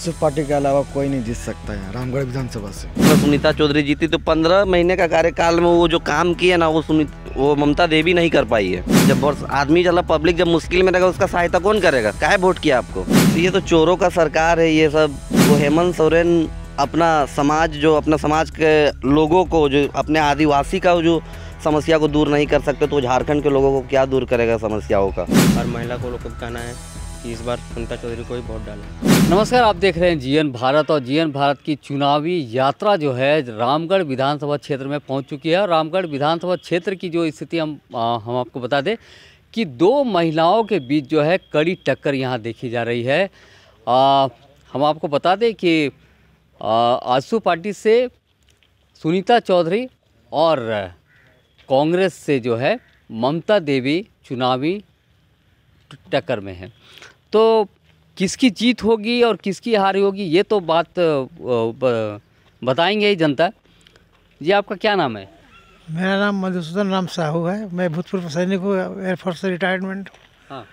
से पार्टी के अलावा कोई नहीं जीत सकता है रामगढ़ विधानसभा से तो सुनीता चौधरी जीती तो पंद्रह महीने का कार्यकाल में वो जो काम किया ना वो सुनीत वो ममता देवी नहीं कर पाई है जब आदमी चला पब्लिक जब मुश्किल में रहेगा उसका सहायता कौन करेगा क्या वोट किया आपको तो ये तो चोरों का सरकार है ये सब वो हेमंत सोरेन अपना समाज जो अपना समाज के लोगों को जो अपने आदिवासी का जो समस्या को दूर नहीं कर सकते तो झारखंड के लोगों को क्या दूर करेगा समस्याओं का हर महिला को लोग कहना है कि इस बार सुनीता चौधरी को ही वोट डालें नमस्कार आप देख रहे हैं जीएन भारत और जीएन भारत की चुनावी यात्रा जो है रामगढ़ विधानसभा क्षेत्र में पहुंच चुकी है और रामगढ़ विधानसभा क्षेत्र की जो स्थिति हम आ, हम आपको बता दें कि दो महिलाओं के बीच जो है कड़ी टक्कर यहाँ देखी जा रही है आ, हम आपको बता दें कि आजसू पार्टी से सुनीता चौधरी और कांग्रेस से जो है ममता देवी चुनावी टक्कर में है तो किसकी जीत होगी और किसकी हार होगी ये तो बात बताएंगे ही जनता जी आपका क्या नाम है मेरा नाम मधुसूदन राम साहू है मैं भूतपूर्व सैनिक हूँ एयरफोर्स से रिटायरमेंट हाँ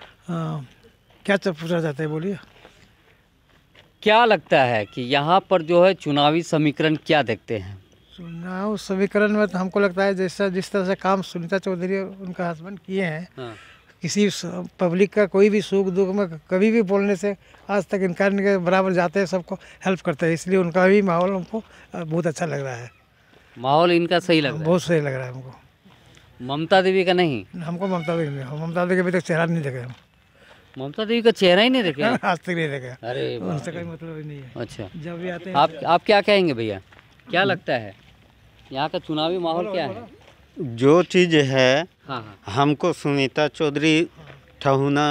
क्या तो पूछा चाहते हैं बोलिए क्या लगता है कि यहाँ पर जो है चुनावी समीकरण क्या देखते हैं चुनाव समीकरण में तो हमको लगता है जैसा जिस तरह से काम सुनीता चौधरी और उनका हस्बैंड किए हैं हाँ। किसी पब्लिक का कोई भी सुख दुख में कभी भी बोलने से आज तक इनकार नहीं बराबर जाते हैं सबको हेल्प करते हैं इसलिए उनका भी माहौल हमको बहुत अच्छा लग रहा है माहौल इनका सही लग रहा है बहुत सही लग रहा है हमको ममता देवी का नहीं हमको ममता देवी नहीं ममता देवी अभी तक चेहरा नहीं देखे हम ममता देवी का चेहरा ही नहीं देखे आज तक नहीं देखे अरे उनसे कोई मतलब नहीं है अच्छा जब भी आते हैं आप क्या कहेंगे भैया क्या लगता है यहाँ का चुनावी माहौल क्या है जो चीज़ है हाँ हाँ हमको सुनीता चौधरी ठहुना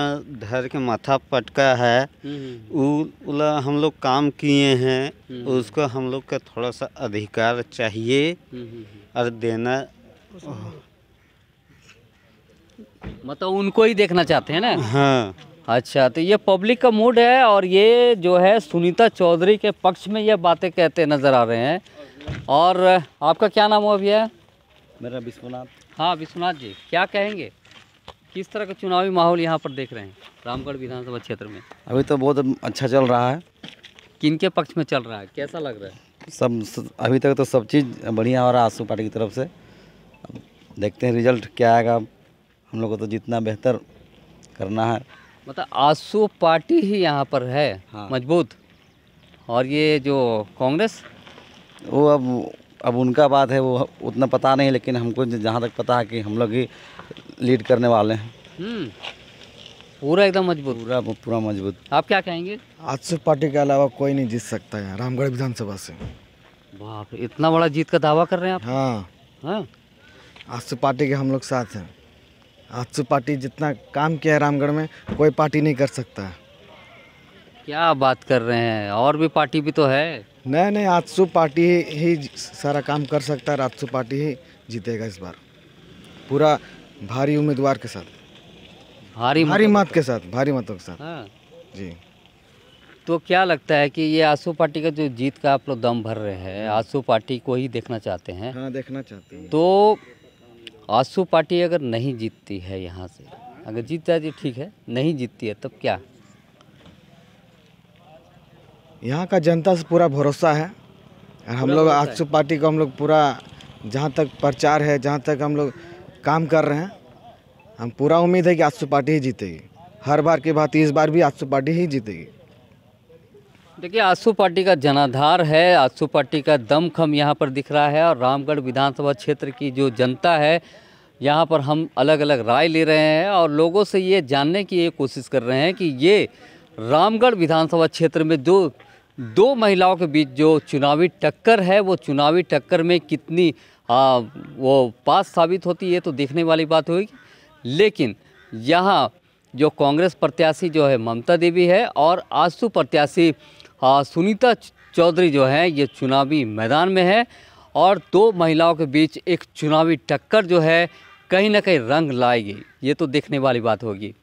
धर के माथा पटका है हम्म, हम्म। उला हम लोग काम किए हैं हम्म, उसको हम लोग का थोड़ा सा अधिकार चाहिए और देना मतलब उनको ही देखना चाहते हैं ना हाँ अच्छा तो ये पब्लिक का मूड है और ये जो है सुनीता चौधरी के पक्ष में ये बातें कहते नज़र आ रहे हैं और आपका क्या नाम हुआ भैया मेरा विश्वनाथ हाँ विश्वनाथ जी क्या कहेंगे किस तरह का चुनावी माहौल यहाँ पर देख रहे हैं रामगढ़ विधानसभा क्षेत्र में अभी तो बहुत अच्छा चल रहा है किन के पक्ष में चल रहा है कैसा लग रहा है सब अभी तक तो सब चीज़ बढ़िया हो रहा है आसू पार्टी की तरफ से देखते हैं रिजल्ट क्या आएगा हम लोग को तो जितना बेहतर करना है मतलब आसू पार्टी ही यहाँ पर है हाँ। मजबूत और ये जो कांग्रेस वो अब अब उनका बात है वो उतना पता नहीं लेकिन हमको जहाँ तक पता है कि हम लोग ही लीड करने वाले हैं हम्म। पूरा एकदम मजबूत पूरा पूरा मजबूत आप क्या कहेंगे आज से पार्टी के अलावा कोई नहीं जीत सकता है रामगढ़ विधानसभा से बाप इतना बड़ा जीत का दावा कर रहे हैं आप हाँ, हाँ? आज से पार्टी के हम लोग साथ हैं आज से पार्टी जितना काम किया है रामगढ़ में कोई पार्टी नहीं कर सकता है क्या बात कर रहे हैं और भी पार्टी भी तो है नहीं नहीं आजसू पार्टी ही सारा काम कर सकता है आजसू पार्टी ही जीतेगा इस बार पूरा भारी उम्मीदवार के साथ भारी भारी मत के साथ भारी मतों के साथ हाँ। जी तो क्या लगता है कि ये आसू पार्टी का जो जीत का आप लोग दम भर रहे हैं आसू पार्टी को ही देखना चाहते हैं हाँ देखना चाहते हैं तो आसू पार्टी अगर नहीं जीतती है यहाँ से अगर जीत जाती ठीक है नहीं जीतती है तब क्या यहाँ का जनता से पूरा भरोसा है और हम लोग आज पार्टी को हम लोग पूरा जहाँ तक प्रचार है जहाँ तक हम लोग काम कर रहे हैं हम पूरा उम्मीद है कि आज पार्टी ही जीतेगी हर बार की बात इस बार भी आज पार्टी ही जीतेगी देखिए आजसू पार्टी का जनाधार है आजसू पार्टी का दमखम यहाँ पर दिख रहा है और रामगढ़ विधानसभा क्षेत्र की जो जनता है यहाँ पर हम अलग अलग राय ले रहे हैं और लोगों से ये जानने की ये कोशिश कर रहे हैं कि ये रामगढ़ विधानसभा क्षेत्र में जो दो महिलाओं के बीच जो चुनावी टक्कर है वो चुनावी टक्कर में कितनी आ, वो पास साबित होती है तो देखने वाली बात होगी लेकिन यहाँ जो कांग्रेस प्रत्याशी जो है ममता देवी है और आसू प्रत्याशी सुनीता चौधरी जो है ये चुनावी मैदान में है और दो महिलाओं के बीच एक चुनावी टक्कर जो है कहीं ना कहीं रंग लाएगी ये तो देखने वाली बात होगी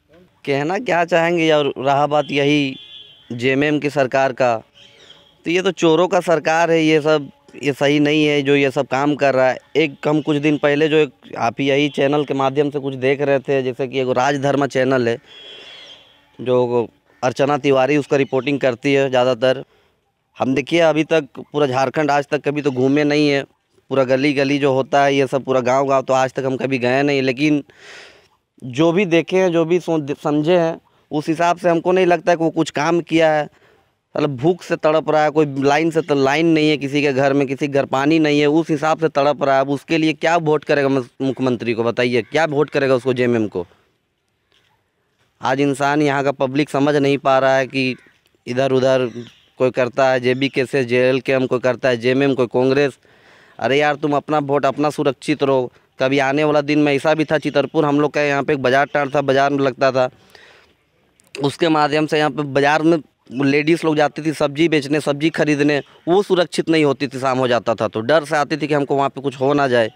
कहना क्या चाहेंगे और रहा बात यही जेएमएम की सरकार का तो ये तो चोरों का सरकार है ये सब ये सही नहीं है जो ये सब काम कर रहा है एक कम कुछ दिन पहले जो एक आप यही चैनल के माध्यम से कुछ देख रहे थे जैसे कि एक राजधर्मा चैनल है जो अर्चना तिवारी उसका रिपोर्टिंग करती है ज़्यादातर हम देखिए अभी तक पूरा झारखंड आज तक कभी तो घूमे नहीं है पूरा गली गली जो होता है ये सब पूरा गांव गांव तो आज तक हम कभी गए नहीं लेकिन जो भी देखे हैं जो भी समझे हैं उस हिसाब से हमको नहीं लगता कि वो कुछ काम किया है मतलब भूख से तड़प रहा है कोई लाइन से तो लाइन नहीं है किसी के घर में किसी घर पानी नहीं है उस हिसाब से तड़प रहा है अब उसके लिए क्या वोट करेगा मुख्यमंत्री को बताइए क्या वोट करेगा उसको जे को आज इंसान यहाँ का पब्लिक समझ नहीं पा रहा है कि इधर उधर कोई करता है जे बी के से जे एल के एम कोई करता है जे एम कोई कांग्रेस अरे यार तुम अपना वोट अपना सुरक्षित रहो कभी आने वाला दिन में ऐसा भी था चितरपुर हम लोग का यहाँ पे एक बाजार टाट था बाजार में लगता था उसके माध्यम से यहाँ पे बाजार में लेडीज़ लोग जाती थी सब्ज़ी बेचने सब्ज़ी खरीदने वो सुरक्षित नहीं होती थी शाम हो जाता था तो डर से आती थी कि हमको वहाँ पे कुछ हो ना जाए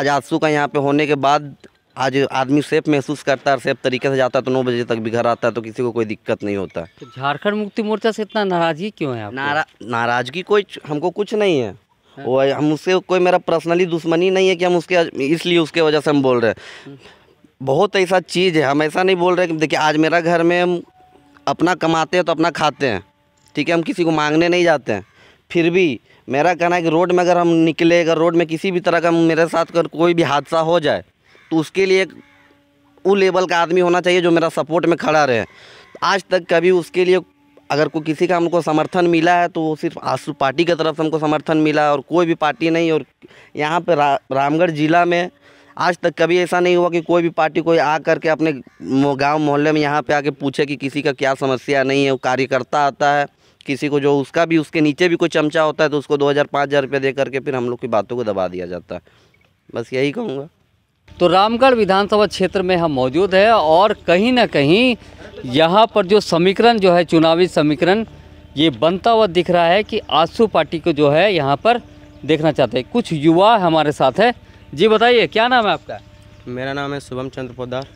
आज आंसू का यहाँ पे होने के बाद आज आदमी सेफ महसूस करता है और सेफ तरीके से जाता है तो नौ बजे तक भी घर आता है तो किसी को कोई दिक्कत नहीं होता तो झारखंड मुक्ति मोर्चा से इतना नाराज़गी क्यों है नारा नाराज़गी कोई हमको कुछ नहीं है हाँ। वो हम उससे कोई मेरा पर्सनली दुश्मनी नहीं है कि हम उसके इसलिए उसके वजह से हम बोल रहे हैं हाँ। बहुत ऐसा चीज़ है हम ऐसा नहीं बोल रहे कि देखिए आज मेरा घर में अपना कमाते हैं तो अपना खाते हैं ठीक है हम किसी को मांगने नहीं जाते हैं फिर भी मेरा कहना है कि रोड में अगर हम निकले अगर रोड में किसी भी तरह का मेरे साथ अगर कोई भी हादसा हो जाए तो उसके लिए एक वो लेवल का आदमी होना चाहिए जो मेरा सपोर्ट में खड़ा रहे आज तक कभी उसके लिए अगर कोई किसी का हमको समर्थन मिला है तो वो सिर्फ आंसू पार्टी की तरफ से हमको समर्थन मिला और कोई भी पार्टी नहीं और यहाँ पर रा, रामगढ़ ज़िला में आज तक कभी ऐसा नहीं हुआ कि कोई भी पार्टी कोई आ करके अपने गांव मोहल्ले में यहाँ पे आके पूछे कि किसी का क्या समस्या नहीं है वो कार्यकर्ता आता है किसी को जो उसका भी उसके नीचे भी कोई चमचा होता है तो उसको दो हज़ार पाँच हज़ार रुपये दे करके फिर हम लोग की बातों को दबा दिया जाता है बस यही कहूँगा तो रामगढ़ विधानसभा क्षेत्र में हम मौजूद है और कहीं ना कहीं यहाँ पर जो समीकरण जो है चुनावी समीकरण ये बनता हुआ दिख रहा है कि आंसू पार्टी को जो है यहाँ पर देखना चाहते हैं कुछ युवा हमारे साथ है जी बताइए क्या नाम है आपका मेरा नाम है शुभम चंद्र पोदार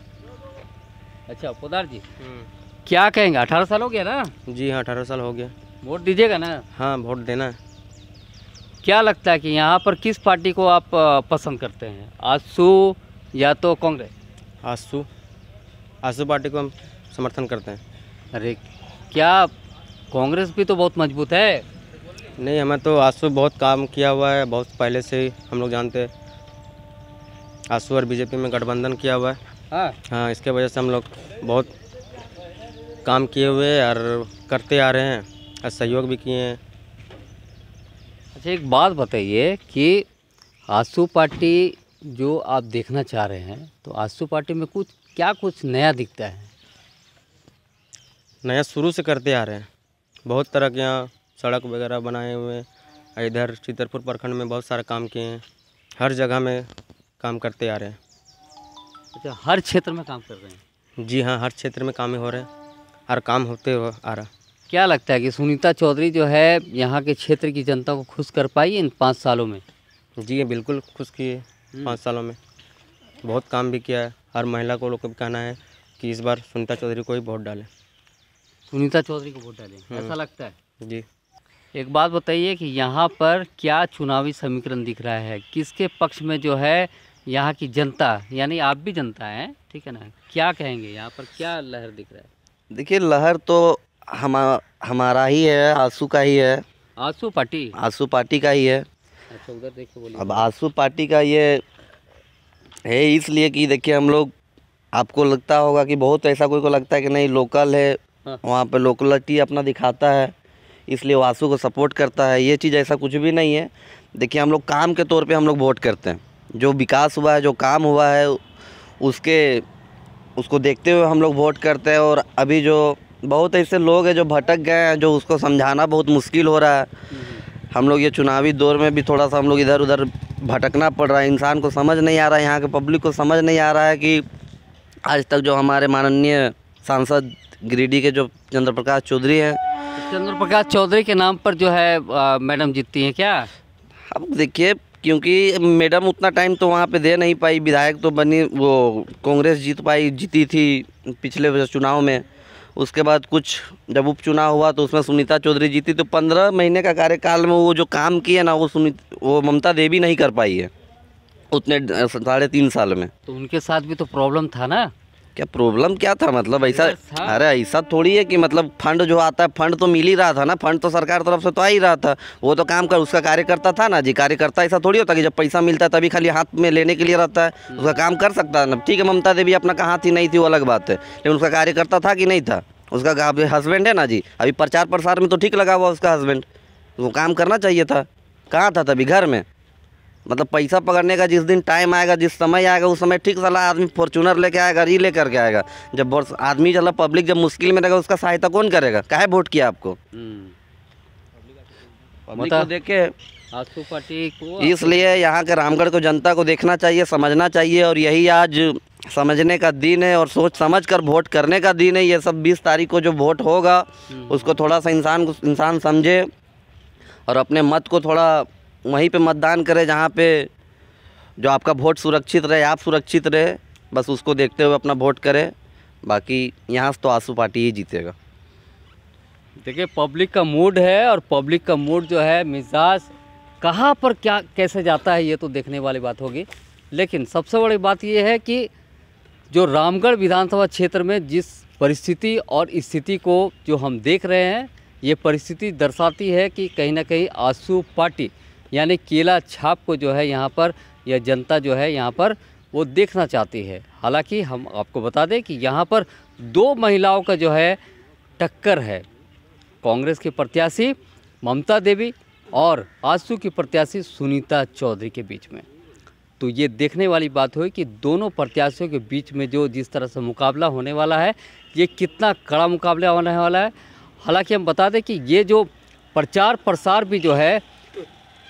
अच्छा पोदार जी हम्म। क्या कहेंगे अठारह साल हो गया ना जी हाँ अठारह साल हो गया वोट दीजिएगा ना हाँ वोट देना है क्या लगता है कि यहाँ पर किस पार्टी को आप पसंद करते हैं आसू या तो कांग्रेस आसू आसू पार्टी को हम समर्थन करते हैं अरे क्या कांग्रेस भी तो बहुत मजबूत है नहीं हमें तो आसू बहुत काम किया हुआ है बहुत पहले से ही हम लोग जानते हैं आंसू और बीजेपी में गठबंधन किया हुआ है हाँ हाँ इसके वजह से हम लोग बहुत काम किए हुए और करते आ रहे हैं और सहयोग भी किए हैं अच्छा एक बात बताइए कि आंसू पार्टी जो आप देखना चाह रहे हैं तो आंसू पार्टी में कुछ क्या कुछ नया दिखता है नया शुरू से करते आ रहे हैं बहुत तरह के यहाँ सड़क वगैरह बनाए हुए हैं इधर चितरपुर प्रखंड में बहुत सारा काम किए हैं हर जगह में काम करते आ रहे हैं अच्छा हर क्षेत्र में काम कर रहे हैं जी हाँ हर क्षेत्र में काम हो रहे हैं हर काम होते हो आ रहा क्या लगता है कि सुनीता चौधरी जो है यहाँ के क्षेत्र की जनता को खुश कर पाई इन पाँच सालों में जी बिल्कुल खुश किए हम्म। पाँच सालों में बहुत काम भी किया है हर महिला को लोग का भी कहना है कि इस बार सुनीता चौधरी को ही वोट डालें सुनीता चौधरी को वोट डालें हम्म। ऐसा लगता है जी एक बात बताइए कि यहाँ पर क्या चुनावी समीकरण दिख रहा है किसके पक्ष में जो है यहाँ की जनता यानी आप भी जनता हैं ठीक है ना क्या कहेंगे यहाँ पर क्या लहर दिख रहा है देखिए लहर तो हम हमारा ही है आंसू का ही है आंसू पार्टी आंसू पार्टी का ही है अच्छा उधर देखिए बोलिए अब आंसू पार्टी का ये है इसलिए कि देखिए हम लोग आपको लगता होगा कि बहुत ऐसा कोई को लगता है कि नहीं लोकल है हाँ। वहाँ पर लोकलिटी अपना दिखाता है इसलिए आंसू को सपोर्ट करता है ये चीज़ ऐसा कुछ भी नहीं है देखिए हम लोग काम के तौर पे हम लोग वोट करते हैं जो विकास हुआ है जो काम हुआ है उसके उसको देखते हुए हम लोग वोट करते हैं और अभी जो बहुत ऐसे लोग हैं जो भटक गए हैं जो उसको समझाना बहुत मुश्किल हो रहा है हम लोग ये चुनावी दौर में भी थोड़ा सा हम लोग इधर उधर भटकना पड़ रहा है इंसान को समझ नहीं आ रहा है यहाँ के पब्लिक को समझ नहीं आ रहा है कि आज तक जो हमारे माननीय सांसद गिरिडीह के जो चंद्र प्रकाश चौधरी हैं चंद्र प्रकाश चौधरी के नाम पर जो है मैडम जीतती हैं क्या अब देखिए क्योंकि मैडम उतना टाइम तो वहाँ पे दे नहीं पाई विधायक तो बनी वो कांग्रेस जीत पाई जीती थी पिछले चुनाव में उसके बाद कुछ जब उपचुनाव हुआ तो उसमें सुनीता चौधरी जीती तो पंद्रह महीने का कार्यकाल में वो जो काम किया ना वो सुनीत वो ममता देवी नहीं कर पाई है उतने साढ़े तीन साल में तो उनके साथ भी तो प्रॉब्लम था ना क्या प्रॉब्लम क्या था मतलब ऐसा हाँ। अरे ऐसा थोड़ी है कि मतलब फंड जो आता है फंड तो मिल ही रहा था ना फंड तो सरकार तरफ से तो आ ही रहा था वो तो काम कर उसका कार्यकर्ता था ना जी कार्यकर्ता ऐसा थोड़ी होता कि जब पैसा मिलता है तभी खाली हाथ में लेने के लिए रहता है हम्म। उसका काम कर सकता है ना ठीक है ममता देवी अपना कहाँ थी नहीं थी वो अलग बात है लेकिन उसका कार्यकर्ता था कि नहीं था उसका हस्बैंड है ना जी अभी प्रचार प्रसार में तो ठीक लगा हुआ उसका हस्बैंड वो काम करना चाहिए था कहाँ था तभी घर में मतलब पैसा पकड़ने का जिस दिन टाइम आएगा जिस समय आएगा उस समय ठीक सला आदमी फॉर्चूनर लेके आएगा री लेकर के आएगा जब आदमी चला पब्लिक जब मुश्किल में रहेगा उसका सहायता कौन करेगा काहे वोट किया आपको हम्म। देखे इसलिए यहाँ के रामगढ़ को जनता को देखना चाहिए समझना चाहिए और यही आज समझने का दिन है और सोच समझ कर वोट करने का दिन है ये सब 20 तारीख को जो वोट होगा हम्म। उसको थोड़ा सा इंसान इंसान समझे और अपने मत को थोड़ा वहीं पे मतदान करें जहाँ पे जो आपका वोट सुरक्षित रहे आप सुरक्षित रहे बस उसको देखते हुए अपना वोट करें बाकी यहाँ से तो आंसू पार्टी ही जीतेगा देखिए पब्लिक का मूड है और पब्लिक का मूड जो है मिजाज कहाँ पर क्या कैसे जाता है ये तो देखने वाली बात होगी लेकिन सबसे बड़ी बात ये है कि जो रामगढ़ विधानसभा क्षेत्र में जिस परिस्थिति और स्थिति को जो हम देख रहे हैं ये परिस्थिति दर्शाती है कि कहीं ना कहीं आंसू पार्टी यानी केला छाप को जो है यहाँ पर यह जनता जो है यहाँ पर वो देखना चाहती है हालांकि हम आपको बता दें कि यहाँ पर दो महिलाओं का जो है टक्कर है कांग्रेस की प्रत्याशी ममता देवी और आसू की प्रत्याशी सुनीता चौधरी के बीच में तो ये देखने वाली बात हुई कि दोनों प्रत्याशियों के बीच में जो जिस तरह से मुकाबला होने वाला है ये कितना कड़ा मुकाबला होने वाला है हालांकि हम बता दें कि ये जो प्रचार प्रसार भी जो है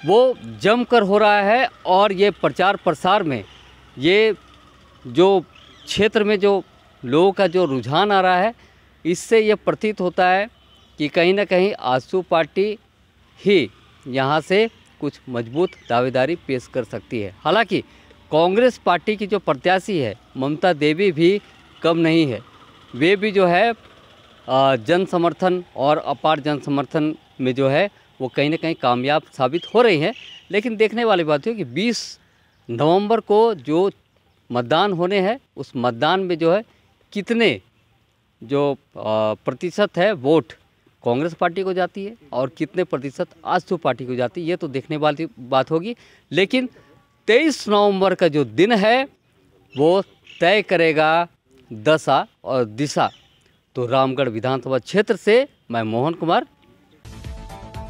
वो जमकर हो रहा है और ये प्रचार प्रसार में ये जो क्षेत्र में जो लोगों का जो रुझान आ रहा है इससे ये प्रतीत होता है कि कहीं ना कहीं आजसू पार्टी ही यहाँ से कुछ मजबूत दावेदारी पेश कर सकती है हालांकि कांग्रेस पार्टी की जो प्रत्याशी है ममता देवी भी कम नहीं है वे भी जो है जन समर्थन और अपार जन समर्थन में जो है वो कहीं ना कहीं कामयाब साबित हो रही हैं लेकिन देखने वाली बात है कि 20 नवंबर को जो मतदान होने हैं उस मतदान में जो है कितने जो प्रतिशत है वोट कांग्रेस पार्टी को जाती है और कितने प्रतिशत तो पार्टी को जाती है ये तो देखने वाली बात होगी लेकिन 23 नवंबर का जो दिन है वो तय करेगा दशा और दिशा तो रामगढ़ विधानसभा क्षेत्र से मैं मोहन कुमार